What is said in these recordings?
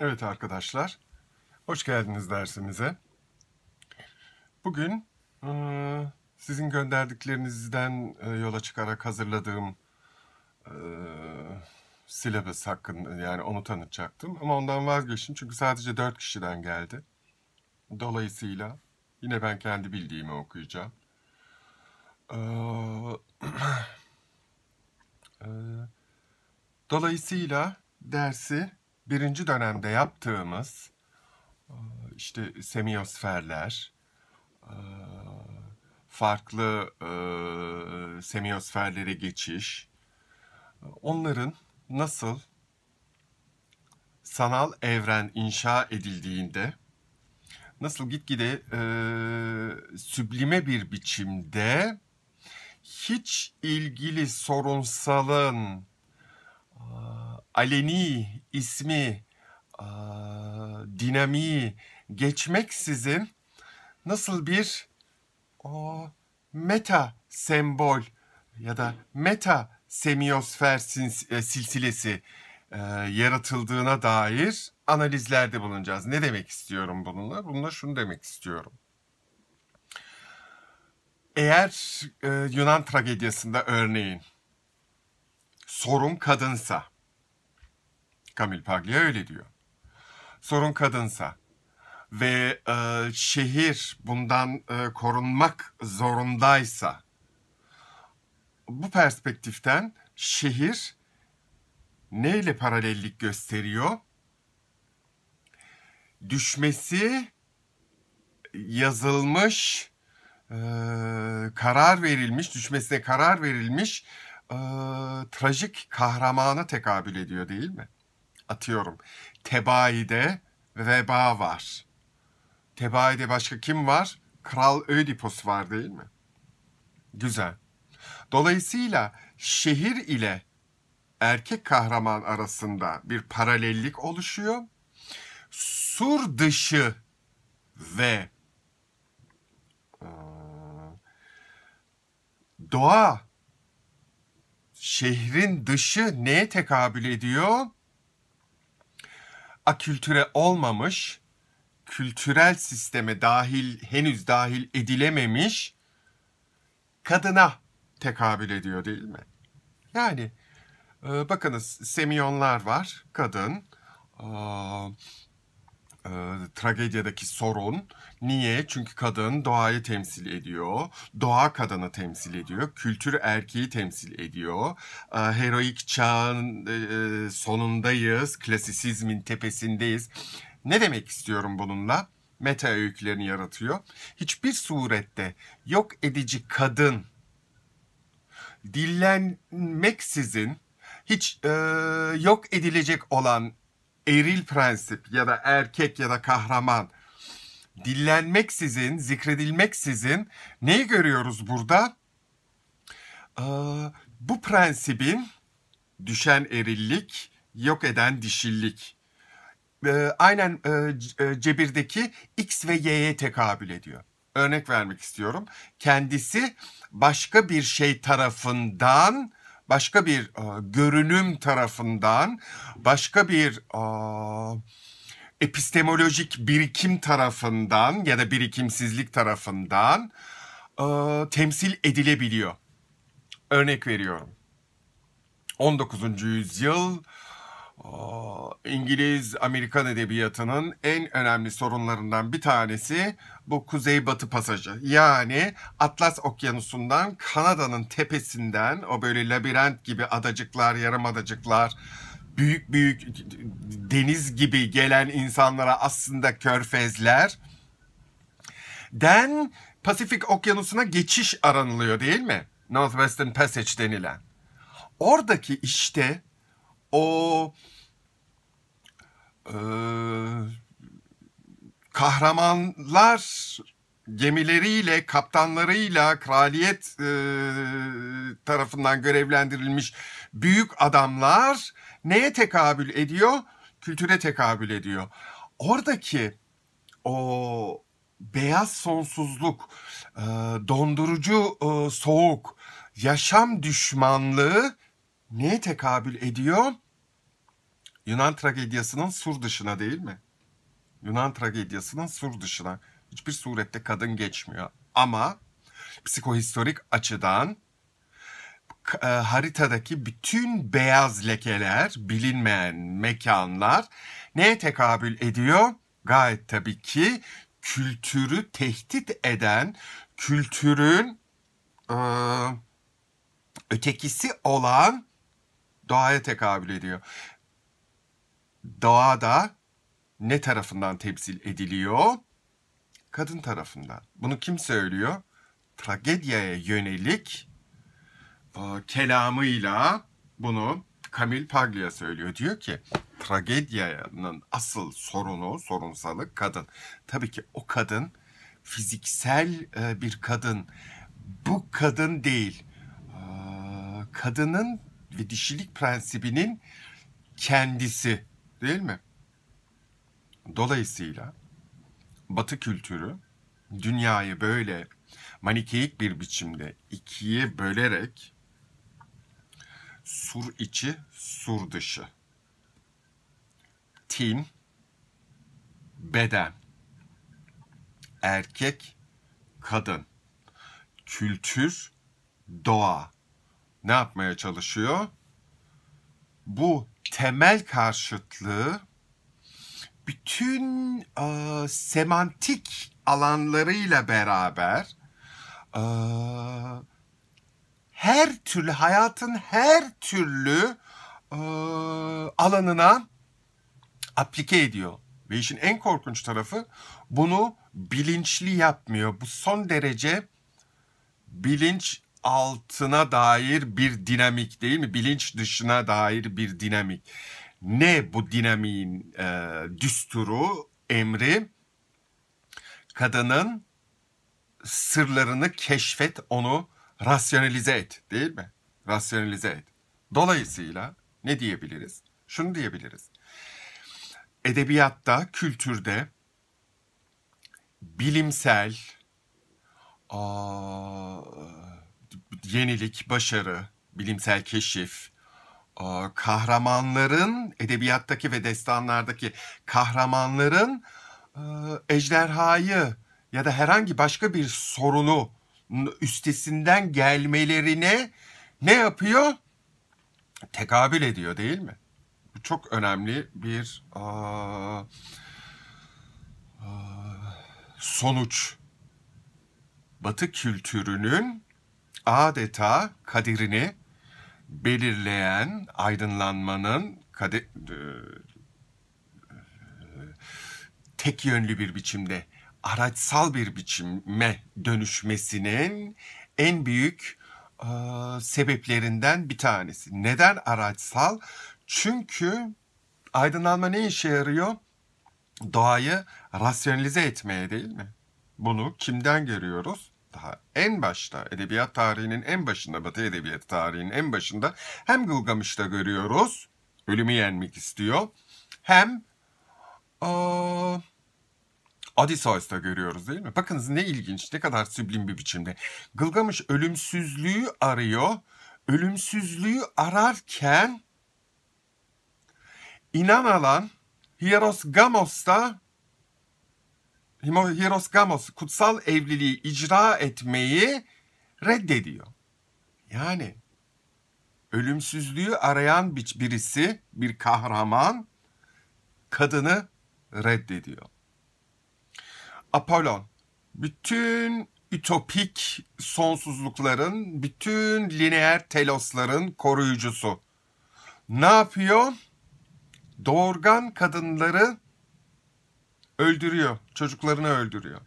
Evet arkadaşlar, hoş geldiniz dersimize. Bugün e, sizin gönderdiklerinizden e, yola çıkarak hazırladığım e, silabus hakkında yani onu tanıtacaktım. Ama ondan vazgeçtim çünkü sadece dört kişiden geldi. Dolayısıyla yine ben kendi bildiğimi okuyacağım. Dolayısıyla dersi birinci dönemde yaptığımız e, işte semiosferler, e, farklı e, semiosferlere geçiş, onların nasıl sanal evren inşa edildiğinde nasıl gitgide e, süblime bir biçimde hiç ilgili sorunsalın aleni ismi, dinamiği geçmeksizin nasıl bir o meta sembol ya da meta semiosfer e, silsilesi e, yaratıldığına dair analizlerde bulunacağız. Ne demek istiyorum bununla? Bununla şunu demek istiyorum. Eğer e, Yunan tragediyasında örneğin sorun kadınsa Kamil Paglia öyle diyor. Sorun kadınsa ve e, şehir bundan e, korunmak zorundaysa bu perspektiften şehir neyle paralellik gösteriyor? Düşmesi yazılmış, e, karar verilmiş, düşmesine karar verilmiş e, trajik kahramana tekabül ediyor değil mi? atıyorum. Tebaide veba var. Tebaide başka kim var? Kral Ödipos var değil mi? Güzel. Dolayısıyla şehir ile erkek kahraman arasında bir paralellik oluşuyor. Sur dışı ve ıı, doğa şehrin dışı neye tekabül ediyor? akültüre olmamış, kültürel sisteme dahil henüz dahil edilememiş kadına tekabül ediyor değil mi? Yani e, bakınız semiyonlar var, kadın. E, e, tragedyadaki sorun. Niye? Çünkü kadın doğayı temsil ediyor. Doğa kadını temsil ediyor. Kültür erkeği temsil ediyor. E, heroik çağın e, sonundayız. Klasisizmin tepesindeyiz. Ne demek istiyorum bununla? Meta öykülerini yaratıyor. Hiçbir surette yok edici kadın dillenmeksizin hiç e, yok edilecek olan eril prensip ya da erkek ya da kahraman dillenmeksizin, zikredilmeksizin neyi görüyoruz burada? Ee, bu prensibin düşen erillik, yok eden dişillik. Ee, aynen e, e, cebirdeki X ve Y'ye tekabül ediyor. Örnek vermek istiyorum. Kendisi başka bir şey tarafından başka bir e, görünüm tarafından, başka bir e, epistemolojik birikim tarafından ya da birikimsizlik tarafından e, temsil edilebiliyor. Örnek veriyorum. 19. yüzyıl İngiliz-Amerikan edebiyatının en önemli sorunlarından bir tanesi bu kuzeybatı pasajı. Yani Atlas Okyanusu'ndan Kanada'nın tepesinden o böyle labirent gibi adacıklar, yarım adacıklar, büyük büyük deniz gibi gelen insanlara aslında körfezler den Pasifik Okyanusu'na geçiş aranılıyor değil mi? Northwestern Passage denilen. Oradaki işte o ee, kahramanlar gemileriyle, kaptanlarıyla, kraliyet e, tarafından görevlendirilmiş büyük adamlar neye tekabül ediyor? Kültüre tekabül ediyor. Oradaki o beyaz sonsuzluk, e, dondurucu e, soğuk, yaşam düşmanlığı neye tekabül ediyor? Yunan tragedyasının sur dışına değil mi? Yunan tragedyasının sur dışına hiçbir surette kadın geçmiyor. Ama psikohistorik açıdan e, haritadaki bütün beyaz lekeler, bilinmeyen mekanlar neye tekabül ediyor? Gayet tabii ki kültürü tehdit eden, kültürün e, ötekisi olan doğaya tekabül ediyor doğada ne tarafından temsil ediliyor? Kadın tarafından. Bunu kim söylüyor? Tragedyaya yönelik e, kelamıyla bunu Camille Paglia söylüyor. Diyor ki tragedyanın asıl sorunu, sorunsalı kadın. Tabii ki o kadın fiziksel e, bir kadın. Bu kadın değil. E, kadının ve dişilik prensibinin kendisi. Değil mi? Dolayısıyla Batı kültürü dünyayı böyle manikeik bir biçimde ikiye bölerek sur içi, sur dışı. Tin, beden, erkek, kadın, kültür, doğa ne yapmaya çalışıyor? Bu temel karşıtlığı bütün e, semantik alanlarıyla beraber e, her türlü hayatın her türlü e, alanına aplike ediyor. Ve işin en korkunç tarafı bunu bilinçli yapmıyor. Bu son derece bilinç altına dair bir dinamik değil mi? Bilinç dışına dair bir dinamik. Ne bu dinamiğin e, düsturu, emri? Kadının sırlarını keşfet, onu rasyonalize et değil mi? Rasyonalize et. Dolayısıyla ne diyebiliriz? Şunu diyebiliriz. Edebiyatta, kültürde bilimsel, aa, yenilik, başarı, bilimsel keşif, e, kahramanların edebiyattaki ve destanlardaki kahramanların e, ejderhayı ya da herhangi başka bir sorunu üstesinden gelmelerine ne yapıyor? Tekabül ediyor değil mi? Bu çok önemli bir e, sonuç. Batı kültürünün adeta kaderini belirleyen aydınlanmanın kader, e, tek yönlü bir biçimde araçsal bir biçime dönüşmesinin en büyük e, sebeplerinden bir tanesi. Neden araçsal? Çünkü aydınlanma ne işe yarıyor? Doğayı rasyonalize etmeye değil mi? Bunu kimden görüyoruz? daha en başta edebiyat tarihinin en başında Batı edebiyat tarihinin en başında hem Gılgamış'ta görüyoruz ölümü yenmek istiyor hem aa, Odysseus'ta görüyoruz değil mi? Bakınız ne ilginç ne kadar süblim bir biçimde. Gılgamış ölümsüzlüğü arıyor. Ölümsüzlüğü ararken inan alan Hieros da. Gamos kutsal evliliği icra etmeyi reddediyor. Yani ölümsüzlüğü arayan birisi, bir kahraman kadını reddediyor. Apollon bütün ütopik sonsuzlukların, bütün lineer telosların koruyucusu. Ne yapıyor? Doğurgan kadınları öldürüyor. Çocuklarını öldürüyor.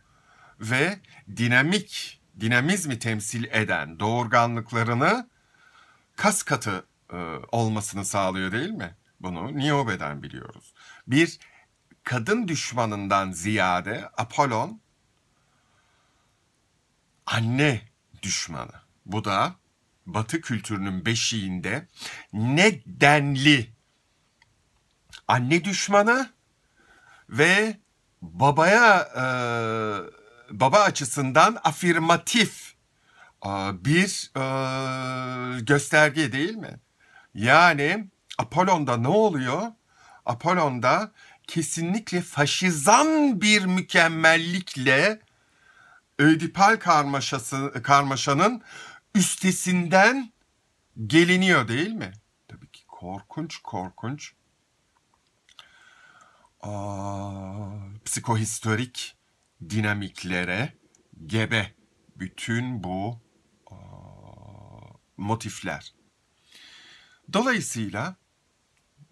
Ve dinamik, dinamizmi temsil eden doğurganlıklarını kas katı e, olmasını sağlıyor değil mi? Bunu Niobe'den biliyoruz. Bir kadın düşmanından ziyade Apollon anne düşmanı. Bu da Batı kültürünün beşiğinde nedenli anne düşmanı ve babaya e, baba açısından afirmatif e, bir e, gösterge değil mi? Yani Apollon'da ne oluyor? Apollon'da kesinlikle faşizan bir mükemmellikle Ödipal karmaşası karmaşanın üstesinden geliniyor değil mi? Tabii ki korkunç korkunç aa, psikohistorik dinamiklere gebe bütün bu aa, motifler. Dolayısıyla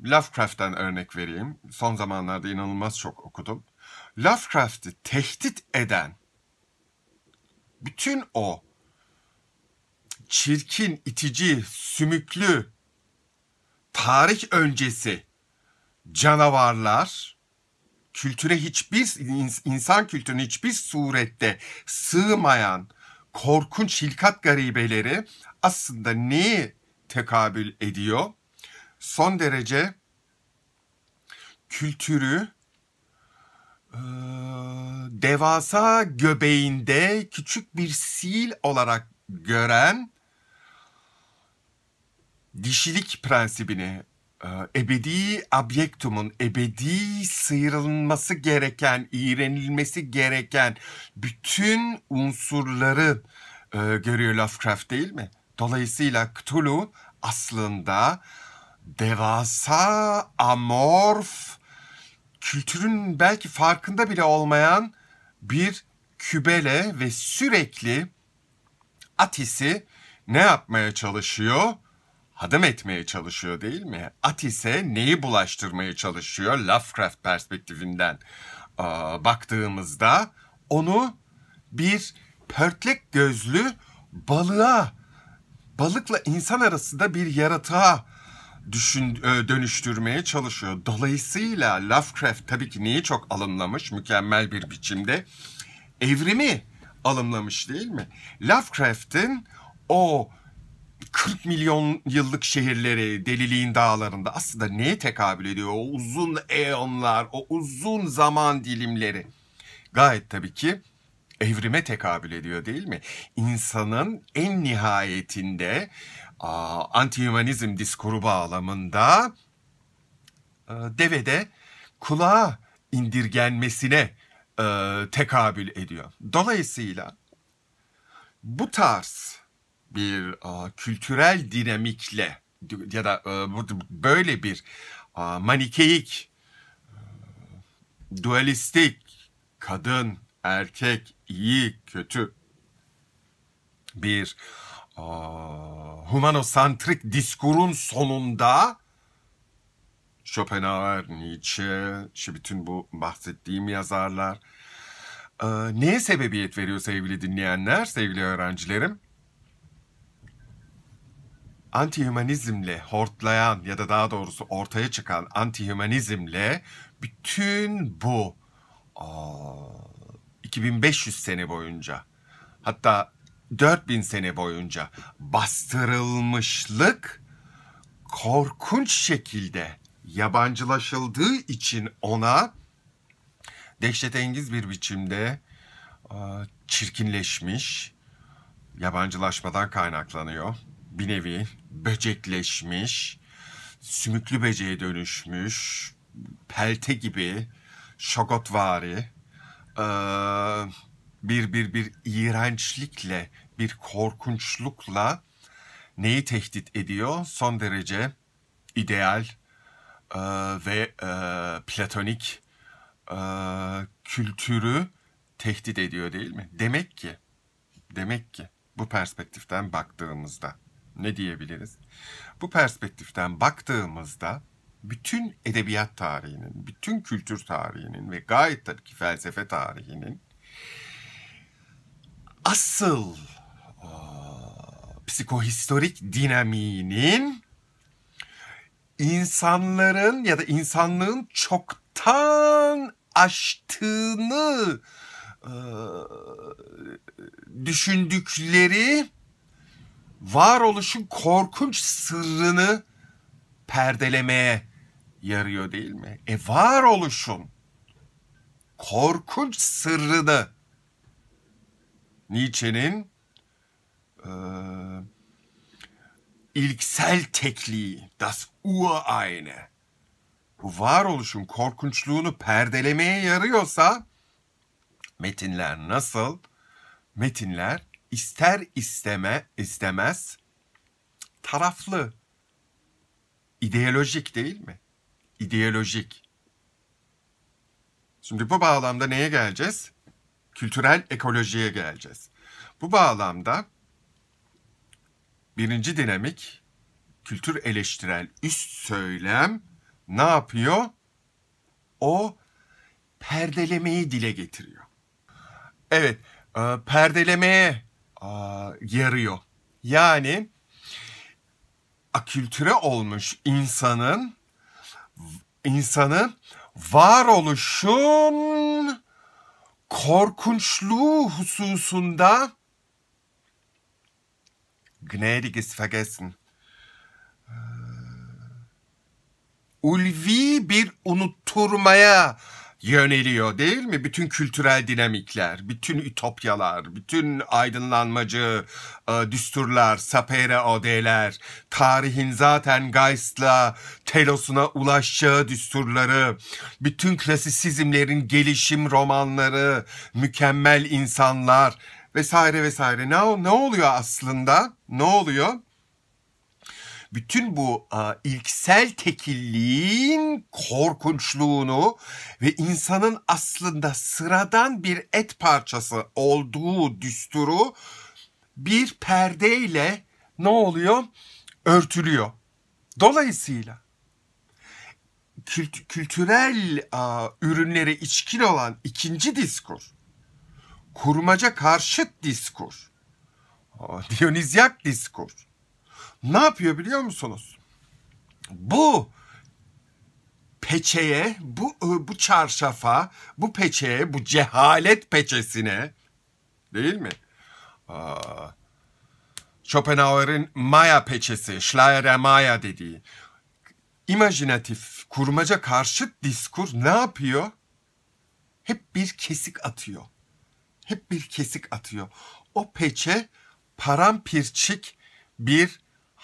Lovecraft'tan örnek vereyim. Son zamanlarda inanılmaz çok okudum. Lovecraft'ı tehdit eden bütün o çirkin, itici, sümüklü tarih öncesi canavarlar kültüre hiçbir insan kültürüne hiçbir surette sığmayan korkunç hilkat garibeleri aslında neyi tekabül ediyor? Son derece kültürü e, devasa göbeğinde küçük bir sil olarak gören dişilik prensibini ee, ebedi abyektumun, ebedi sıyrılması gereken, iğrenilmesi gereken bütün unsurları e, görüyor Lovecraft değil mi? Dolayısıyla Cthulhu aslında devasa, amorf, kültürün belki farkında bile olmayan bir kübele ve sürekli Atis'i ne yapmaya çalışıyor? hadım etmeye çalışıyor değil mi? At ise neyi bulaştırmaya çalışıyor Lovecraft perspektifinden baktığımızda onu bir pörtlek gözlü balığa, balıkla insan arasında bir yaratığa düşün, e, dönüştürmeye çalışıyor. Dolayısıyla Lovecraft tabii ki neyi çok alımlamış mükemmel bir biçimde? Evrimi alımlamış değil mi? Lovecraft'in o 40 milyon yıllık şehirleri deliliğin dağlarında aslında neye tekabül ediyor? O uzun eonlar, o uzun zaman dilimleri. Gayet tabii ki evrime tekabül ediyor değil mi? İnsanın en nihayetinde antihümanizm diskuru bağlamında devede kulağa indirgenmesine tekabül ediyor. Dolayısıyla bu tarz bir a, kültürel dinamikle ya da e, böyle bir a, manikeik, e, dualistik, kadın, erkek, iyi, kötü bir a, humanosantrik diskurun sonunda Schopenhauer, Nietzsche, işte bütün bu bahsettiğim yazarlar. Ee, neye sebebiyet veriyor sevgili dinleyenler, sevgili öğrencilerim? anti hortlayan ya da daha doğrusu ortaya çıkan anti bütün bu aa, 2500 sene boyunca hatta 4000 sene boyunca bastırılmışlık korkunç şekilde yabancılaşıldığı için ona dehşetengiz bir biçimde çirkinleşmiş, yabancılaşmadan kaynaklanıyor bir nevi böcekleşmiş, sümüklü böceğe dönüşmüş, pelte gibi, şagotvari, ee, bir bir bir iğrençlikle, bir korkunçlukla neyi tehdit ediyor? Son derece ideal e, ve e, platonik e, kültürü tehdit ediyor değil mi? Demek ki, demek ki bu perspektiften baktığımızda ne diyebiliriz? Bu perspektiften baktığımızda bütün edebiyat tarihinin, bütün kültür tarihinin ve gayet tabii ki felsefe tarihinin asıl o, psikohistorik dinamiğinin insanların ya da insanlığın çoktan aştığını e, düşündükleri varoluşun korkunç sırrını perdelemeye yarıyor değil mi? E varoluşun korkunç sırrını Nietzsche'nin e, ilksel tekliği, das Ureine, bu varoluşun korkunçluğunu perdelemeye yarıyorsa metinler nasıl? Metinler ister isteme istemez taraflı ideolojik değil mi? İdeolojik. Şimdi bu bağlamda neye geleceğiz? Kültürel ekolojiye geleceğiz. Bu bağlamda birinci dinamik kültür eleştirel üst söylem ne yapıyor? O perdelemeyi dile getiriyor. Evet, e, perdelemeye a, yarıyor. Yani akültüre olmuş insanın insanı varoluşun korkunçluğu hususunda gnädiges vergessen. Ee, ulvi bir unutturmaya yöneliyor değil mi? Bütün kültürel dinamikler, bütün ütopyalar, bütün aydınlanmacı e, düsturlar, sapere odeler, tarihin zaten Geist'la telosuna ulaşacağı düsturları, bütün klasisizmlerin gelişim romanları, mükemmel insanlar vesaire vesaire. Ne, ne oluyor aslında? Ne oluyor? bütün bu e, ilksel tekilliğin korkunçluğunu ve insanın aslında sıradan bir et parçası olduğu düsturu bir perdeyle ne oluyor? Örtülüyor. Dolayısıyla kült- kültürel a, ürünleri içkin olan ikinci diskur, kurmaca karşıt diskur, Dionizyak diskur, ne yapıyor biliyor musunuz? Bu peçeye, bu ıı, bu çarşafa, bu peçeye, bu cehalet peçesine değil mi? Aa, Schopenhauer'in Maya peçesi, Schleier'e Maya dediği imajinatif, kurmaca karşıt diskur ne yapıyor? Hep bir kesik atıyor. Hep bir kesik atıyor. O peçe parampirçik bir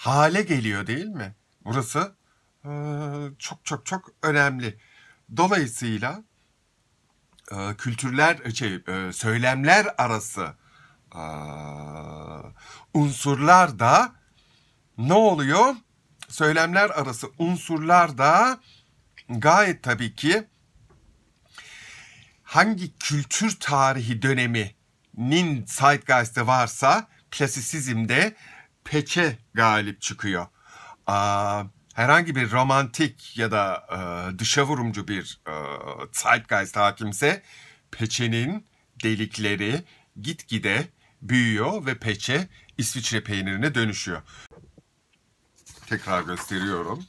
hale geliyor değil mi? Burası e, çok çok çok önemli. Dolayısıyla e, kültürler, şey, e, söylemler arası unsurlar da ne oluyor? Söylemler arası unsurlar da gayet tabii ki hangi kültür tarihi dönemi, döneminin Zeitgeist'te varsa klasisizmde Peçe galip çıkıyor. herhangi bir romantik ya da e, dışa vurumcu bir e, zeitgeist hakimse peçenin delikleri gitgide büyüyor ve peçe İsviçre peynirine dönüşüyor. Tekrar gösteriyorum.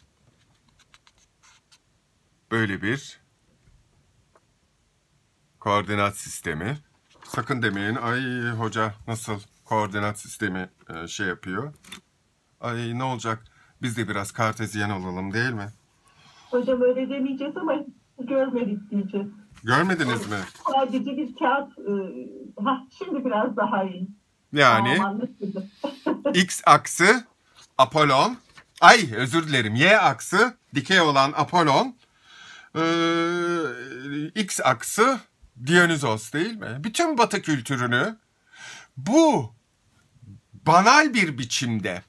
Böyle bir koordinat sistemi. Sakın demeyin ay hoca nasıl koordinat sistemi e, şey yapıyor. Ay ne olacak? Biz de biraz kartezyen olalım değil mi? Hocam öyle demeyeceğiz ama görmedik diyeceğiz. Görmediniz mi? Sadece bir kağıt. E, ha, şimdi biraz daha iyi. Yani Tamam, X aksı Apollon. Ay özür dilerim. Y aksı dikey olan Apollon. Ee, X aksı Dionysos değil mi? Bütün Batı kültürünü bu banal bir biçimde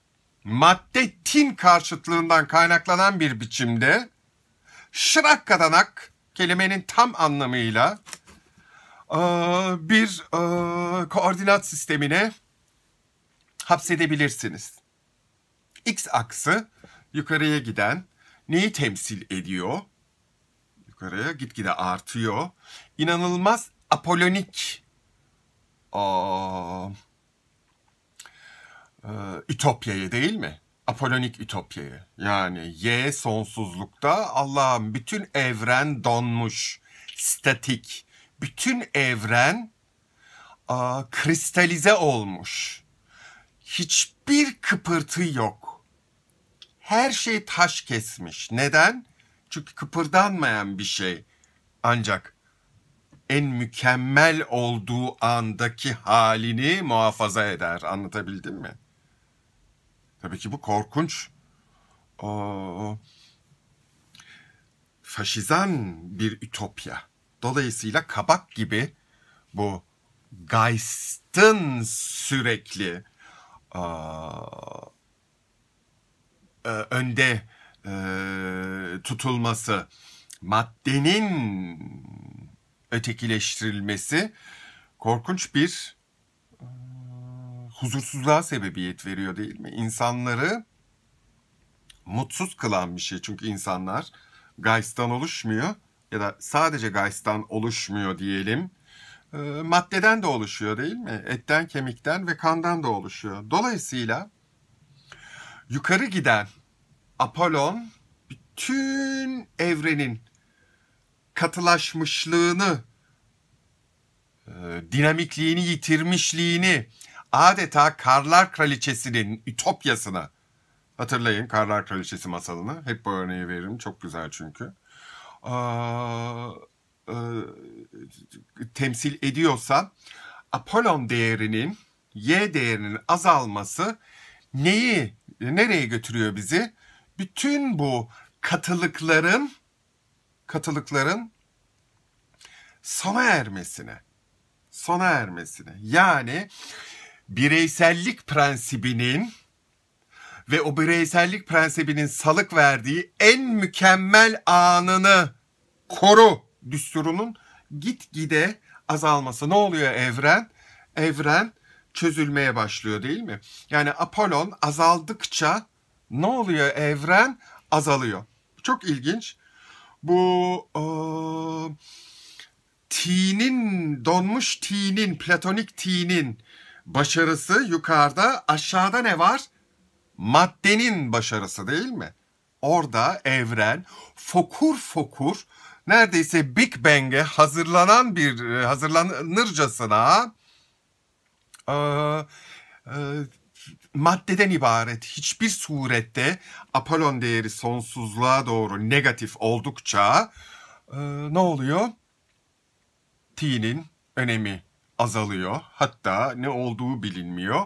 madde tin karşıtlığından kaynaklanan bir biçimde şırak kelimenin tam anlamıyla e, bir e, koordinat sistemine hapsedebilirsiniz. X aksı yukarıya giden neyi temsil ediyor? Yukarıya gitgide artıyor. İnanılmaz apolonik e, Ütopya'yı değil mi? Apolonik Ütopya'yı. Yani Y sonsuzlukta Allah'ın bütün evren donmuş, statik. Bütün evren a, kristalize olmuş. Hiçbir kıpırtı yok. Her şey taş kesmiş. Neden? Çünkü kıpırdanmayan bir şey. Ancak en mükemmel olduğu andaki halini muhafaza eder. Anlatabildim mi? Tabii ki bu korkunç faşizan bir ütopya. Dolayısıyla kabak gibi bu Geist'ın sürekli e, önde e, tutulması, maddenin ötekileştirilmesi korkunç bir huzursuzluğa sebebiyet veriyor değil mi? İnsanları mutsuz kılan bir şey. Çünkü insanlar Geist'tan oluşmuyor ya da sadece Geist'tan oluşmuyor diyelim. E, maddeden de oluşuyor değil mi? Etten, kemikten ve kandan da oluşuyor. Dolayısıyla yukarı giden Apollon bütün evrenin katılaşmışlığını, e, dinamikliğini, yitirmişliğini, adeta Karlar Kraliçesi'nin ütopyasına hatırlayın Karlar Kraliçesi masalını hep bu örneği veririm çok güzel çünkü aa, e, temsil ediyorsa Apollon değerinin Y değerinin azalması neyi nereye götürüyor bizi? Bütün bu katılıkların katılıkların sona ermesine. Sona ermesine. Yani bireysellik prensibinin ve o bireysellik prensibinin salık verdiği en mükemmel anını koru düsturunun gitgide azalması. Ne oluyor evren? Evren çözülmeye başlıyor değil mi? Yani Apollon azaldıkça ne oluyor evren? Azalıyor. Çok ilginç. Bu e, tinin, donmuş tinin, platonik tinin başarısı yukarıda, aşağıda ne var? Maddenin başarısı değil mi? Orada evren fokur fokur neredeyse Big Bang'e hazırlanan bir e, hazırlanırcasına e, e, maddeden ibaret hiçbir surette Apollon değeri sonsuzluğa doğru negatif oldukça e, ne oluyor? T'nin önemi azalıyor. Hatta ne olduğu bilinmiyor.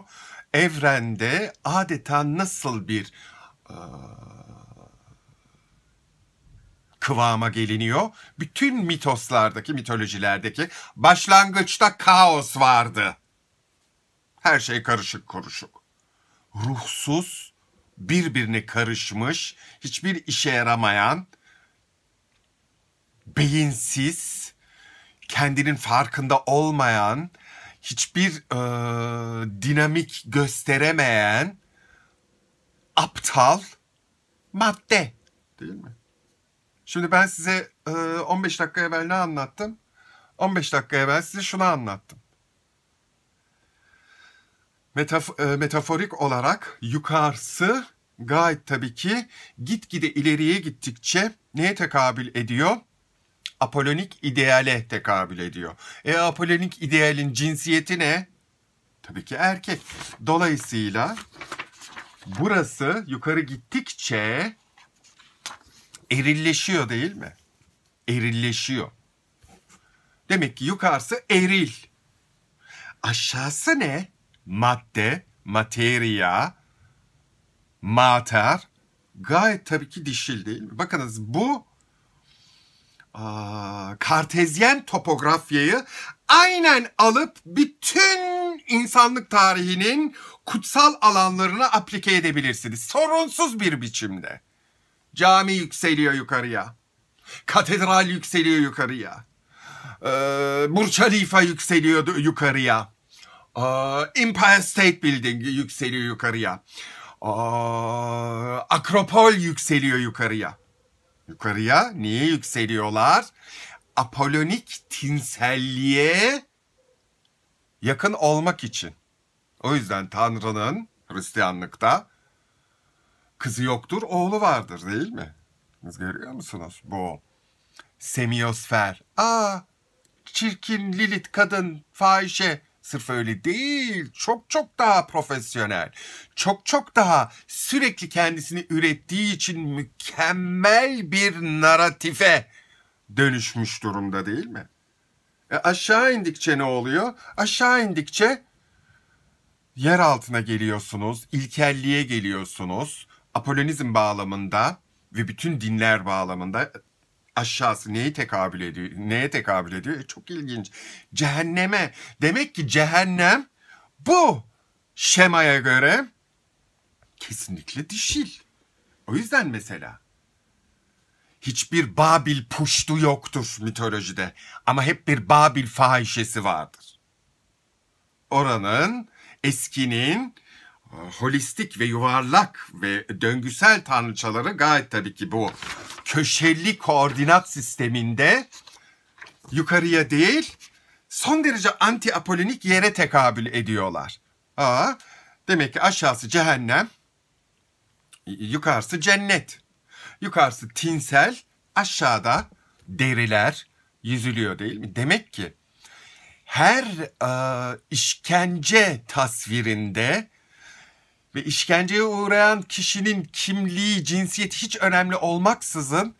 Evrende adeta nasıl bir e, kıvama geliniyor? Bütün mitoslardaki, mitolojilerdeki başlangıçta kaos vardı. Her şey karışık kuruşuk. Ruhsuz, birbirine karışmış, hiçbir işe yaramayan, beyinsiz, kendinin farkında olmayan, hiçbir e, dinamik gösteremeyen aptal madde değil mi? Şimdi ben size e, 15 dakika evvel ne anlattım? 15 dakika evvel size şunu anlattım. Metaf- e, metaforik olarak yukarısı gayet tabii ki gitgide ileriye gittikçe neye tekabül ediyor? apolonik ideale tekabül ediyor. E apolonik idealin cinsiyeti ne? Tabii ki erkek. Dolayısıyla burası yukarı gittikçe erilleşiyor değil mi? Erilleşiyor. Demek ki yukarısı eril. Aşağısı ne? Madde, materia, mater. Gayet tabii ki dişil değil mi? Bakınız bu Aa, kartezyen topografyayı aynen alıp bütün insanlık tarihinin kutsal alanlarına aplike edebilirsiniz. Sorunsuz bir biçimde. Cami yükseliyor yukarıya. Katedral yükseliyor yukarıya. Ee, Burç Halifa yükseliyor yukarıya. Aa, Empire State Building yükseliyor yukarıya. Aa, Akropol yükseliyor yukarıya yukarıya. Niye yükseliyorlar? Apolonik tinselliğe yakın olmak için. O yüzden Tanrı'nın Hristiyanlıkta kızı yoktur, oğlu vardır değil mi? Siz görüyor musunuz bu semiosfer? Aa, çirkin Lilith kadın, fahişe, Sırf öyle değil, çok çok daha profesyonel, çok çok daha sürekli kendisini ürettiği için mükemmel bir naratife dönüşmüş durumda değil mi? E aşağı indikçe ne oluyor? Aşağı indikçe yer altına geliyorsunuz, ilkelliğe geliyorsunuz. Apolonizm bağlamında ve bütün dinler bağlamında aşağısı neyi tekabül ediyor? Neye tekabül ediyor? E, çok ilginç. Cehenneme. Demek ki cehennem bu şemaya göre kesinlikle dişil. O yüzden mesela hiçbir Babil puştu yoktur mitolojide ama hep bir Babil fahişesi vardır. Oranın, eskinin, ee, holistik ve yuvarlak ve döngüsel tanrıçaları gayet tabii ki bu köşeli koordinat sisteminde yukarıya değil son derece anti apolinik yere tekabül ediyorlar. Aa, demek ki aşağısı cehennem, yukarısı cennet. Yukarısı tinsel, aşağıda deriler yüzülüyor değil mi? Demek ki her e, işkence tasvirinde ve işkenceye uğrayan kişinin kimliği, cinsiyeti hiç önemli olmaksızın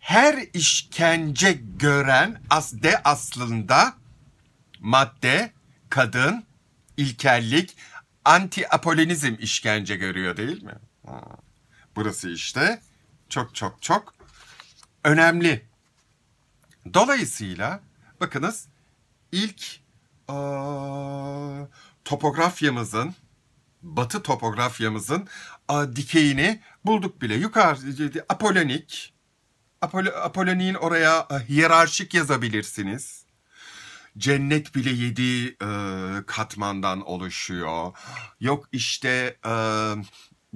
her işkence gören as de aslında madde, kadın, ilkellik, anti apolinizm işkence görüyor değil mi? Burası işte çok çok çok önemli. Dolayısıyla bakınız ilk ee, topografyamızın batı topografyamızın a, dikeyini bulduk bile. Yukarı e, Apolonik, Apol Apoloni'nin oraya a, e, hiyerarşik yazabilirsiniz. Cennet bile yedi e, katmandan oluşuyor. Yok işte e,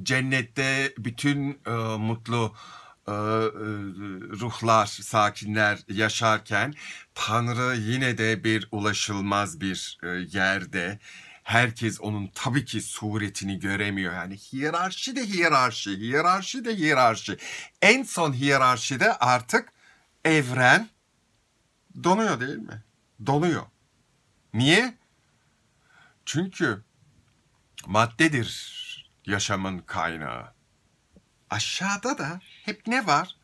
cennette bütün e, mutlu e, e ruhlar, sakinler yaşarken Tanrı yine de bir ulaşılmaz bir e, yerde herkes onun tabii ki suretini göremiyor. Yani hiyerarşi de hiyerarşi, hiyerarşi de hiyerarşi. En son hiyerarşide artık evren donuyor değil mi? Donuyor. Niye? Çünkü maddedir yaşamın kaynağı. Aşağıda da hep ne var?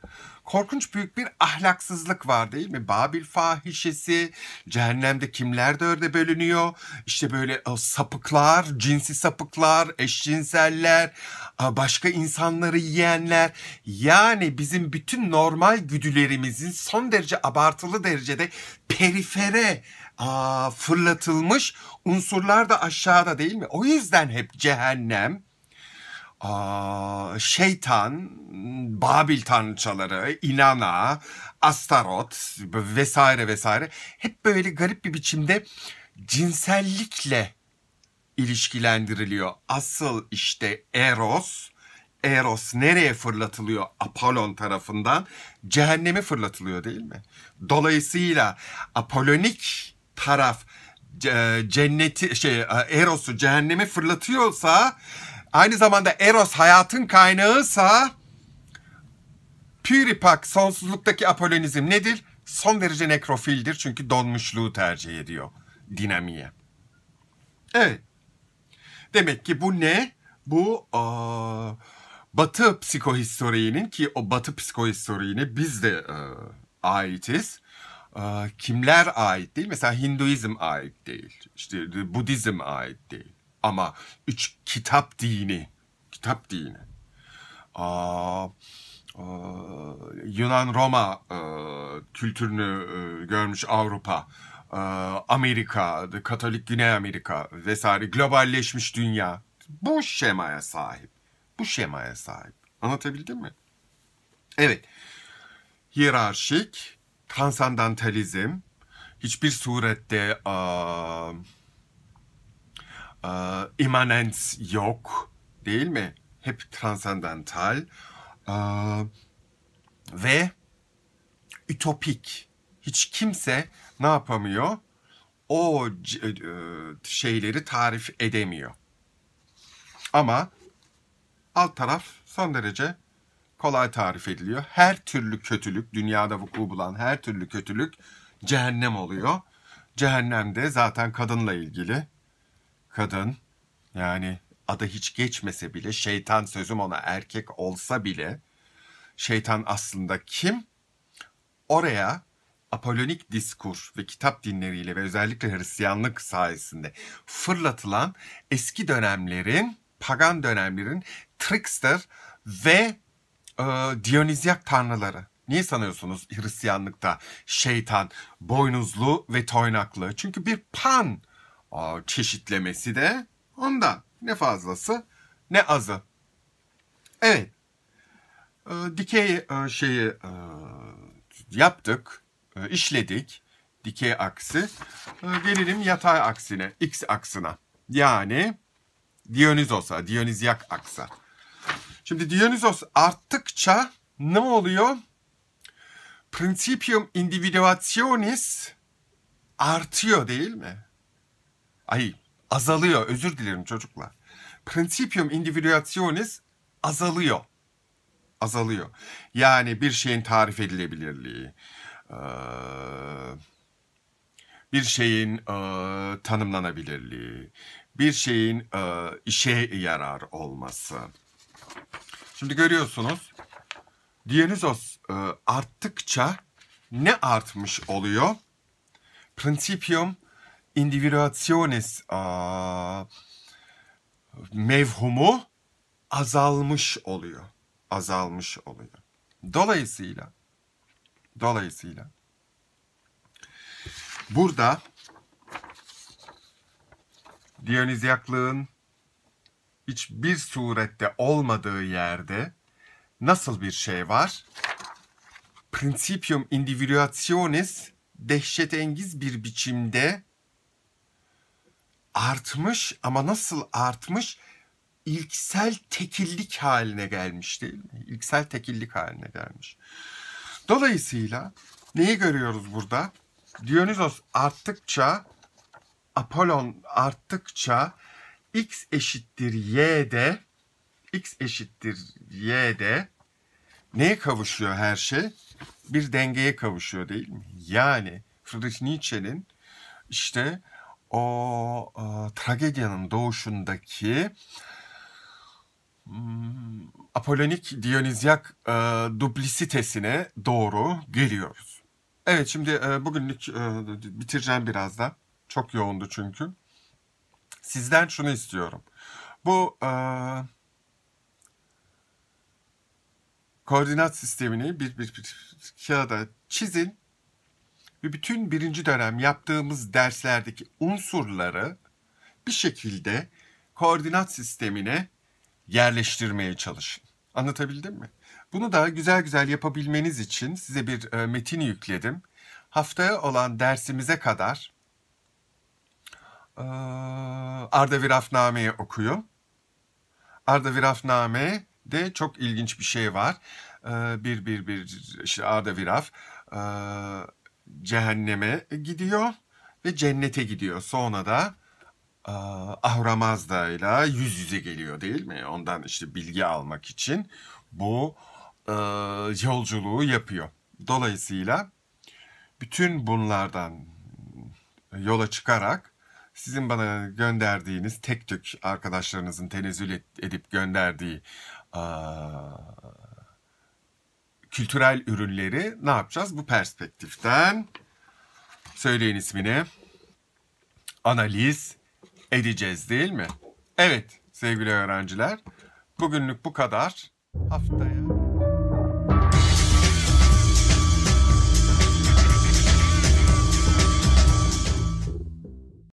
korkunç büyük bir ahlaksızlık var değil mi? Babil fahişesi, cehennemde kimler dörde bölünüyor? İşte böyle e, sapıklar, cinsi sapıklar, eşcinseller, e, başka insanları yiyenler. Yani bizim bütün normal güdülerimizin son derece abartılı derecede perifere fırlatılmış unsurlar da aşağıda değil mi? O yüzden hep cehennem şeytan, Babil tanrıçaları, Inanna, Astarot vesaire vesaire hep böyle garip bir biçimde cinsellikle ilişkilendiriliyor. Asıl işte Eros, Eros nereye fırlatılıyor Apollon tarafından? Cehenneme fırlatılıyor değil mi? Dolayısıyla Apollonik taraf e, cenneti şey e, Eros'u cehenneme fırlatıyorsa Aynı zamanda Eros hayatın kaynağıysa Püripak sonsuzluktaki apolonizm nedir? Son derece nekrofildir çünkü donmuşluğu tercih ediyor dinamiye. Evet. Demek ki bu ne? Bu aa, Batı psikohistoriğinin ki o Batı psikohistoriğine biz de aa, aitiz. Aa, kimler ait değil? Mesela Hinduizm ait değil. İşte Budizm ait değil ama üç kitap dini. Kitap dini. Aa, ee, Yunan-Roma e, ıı, kültürünü e, görmüş Avrupa, e, Amerika, Katolik Güney Amerika vesaire globalleşmiş dünya bu şemaya sahip. Bu şemaya sahip. Anlatabildim mi? Evet. Hiyerarşik, transandantalizm, hiçbir surette... E, e, ee, imanens yok değil mi? Hep transandantal e, ee, ve ütopik. Hiç kimse ne yapamıyor? O e, e, şeyleri tarif edemiyor. Ama alt taraf son derece kolay tarif ediliyor. Her türlü kötülük, dünyada vuku bulan her türlü kötülük cehennem oluyor. Cehennem de zaten kadınla ilgili kadın yani adı hiç geçmese bile şeytan sözüm ona erkek olsa bile şeytan aslında kim? Oraya apolonik diskur ve kitap dinleriyle ve özellikle Hristiyanlık sayesinde fırlatılan eski dönemlerin, pagan dönemlerin trickster ve e, Dionizyak tanrıları. Niye sanıyorsunuz Hristiyanlıkta şeytan boynuzlu ve toynaklı? Çünkü bir pan çeşitlemesi de ondan. Ne fazlası ne azı. Evet. Ee, dikey e, şeyi e, yaptık, e, işledik. Dikey aksi. Gelelim yatay aksine, x aksına. Yani Dionizos'a, Dionizyak aksa. Şimdi Dionizos arttıkça ne oluyor? Principium individuationis artıyor değil mi? Ay azalıyor özür dilerim çocuklar. Principium individuationis azalıyor. Azalıyor. Yani bir şeyin tarif edilebilirliği, bir şeyin tanımlanabilirliği, bir şeyin işe yarar olması. Şimdi görüyorsunuz Dionizos arttıkça ne artmış oluyor? Principium individuaciones mevhumu azalmış oluyor. Azalmış oluyor. Dolayısıyla dolayısıyla burada Diyanizyaklığın hiçbir surette olmadığı yerde nasıl bir şey var? Principium individuationis dehşetengiz bir biçimde artmış ama nasıl artmış? ilksel tekillik haline gelmiş değil mi? İlksel tekillik haline gelmiş. Dolayısıyla neyi görüyoruz burada? Dionysos arttıkça Apollon arttıkça x eşittir y'de x eşittir y'de neye kavuşuyor her şey? Bir dengeye kavuşuyor değil mi? Yani Friedrich Nietzsche'nin işte o e, tragedyanın doğuşundaki hmm, Apolonik Dionizyak e, duplisitesine doğru geliyoruz. Evet şimdi e, bugünlük e, bitireceğim birazdan. Çok yoğundu çünkü. Sizden şunu istiyorum. Bu e, koordinat sistemini bir bir bir kağıda çizin ve bütün birinci dönem yaptığımız derslerdeki unsurları bir şekilde koordinat sistemine yerleştirmeye çalışın. Anlatabildim mi? Bunu da güzel güzel yapabilmeniz için size bir e, metin yükledim. Haftaya olan dersimize kadar e, Arda Virafname'yi okuyun. Arda Virafname de çok ilginç bir şey var. E, bir bir bir işte Arda Viraf cehenneme gidiyor ve cennete gidiyor. Sonra da Ahramazda ile yüz yüze geliyor değil mi? Ondan işte bilgi almak için bu e, yolculuğu yapıyor. Dolayısıyla bütün bunlardan yola çıkarak sizin bana gönderdiğiniz tek tük arkadaşlarınızın tenezzül edip gönderdiği e, kültürel ürünleri ne yapacağız? Bu perspektiften söyleyin ismini. Analiz edeceğiz değil mi? Evet sevgili öğrenciler. Bugünlük bu kadar. Haftaya